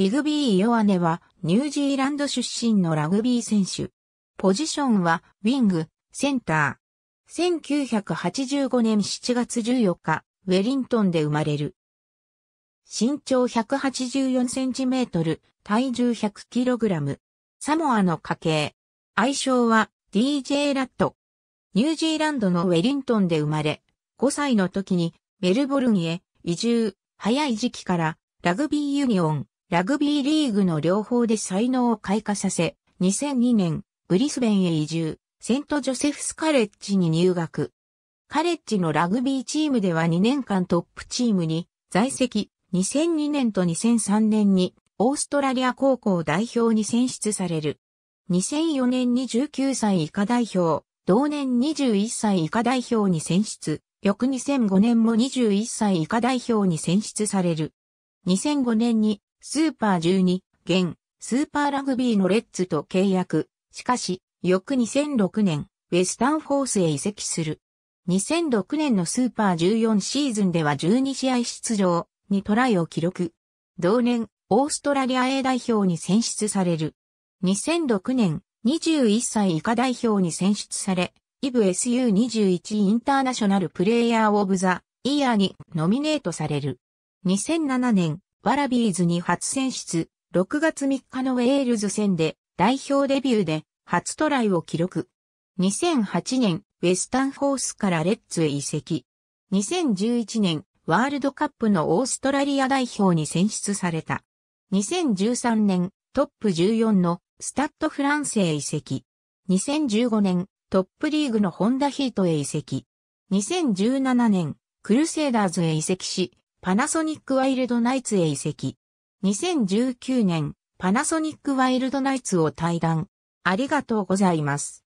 ディグビー・ヨアネはニュージーランド出身のラグビー選手。ポジションはウィング、センター。1985年7月14日、ウェリントンで生まれる。身長184センチメートル、体重100キログラム。サモアの家系。愛称は DJ ラット。ニュージーランドのウェリントンで生まれ、5歳の時にメルボルンへ移住、早い時期からラグビーユニオン、ラグビーリーグの両方で才能を開花させ、2002年、ブリスベンへ移住、セントジョセフスカレッジに入学。カレッジのラグビーチームでは2年間トップチームに在籍、2002年と2003年にオーストラリア高校代表に選出される。2004年に19歳以下代表、同年21歳以下代表に選出、翌2005年も21歳以下代表に選出される。2005年にスーパー12、現、スーパーラグビーのレッズと契約。しかし、翌2006年、ウェスタンフォースへ移籍する。2006年のスーパー14シーズンでは12試合出場、にトライを記録。同年、オーストラリア A 代表に選出される。2006年、21歳以下代表に選出され、イブ SU21 インターナショナルプレイヤーオブザイヤーにノミネートされる。2007年、ワラビーズに初選出、6月3日のウェールズ戦で代表デビューで初トライを記録。2008年、ウェスタンフォースからレッツへ移籍。2011年、ワールドカップのオーストラリア代表に選出された。2013年、トップ14のスタッドフランスへ移籍。2015年、トップリーグのホンダヒートへ移籍。2017年、クルセイダーズへ移籍し、パナソニックワイルドナイツへ移籍。2019年、パナソニックワイルドナイツを退団。ありがとうございます。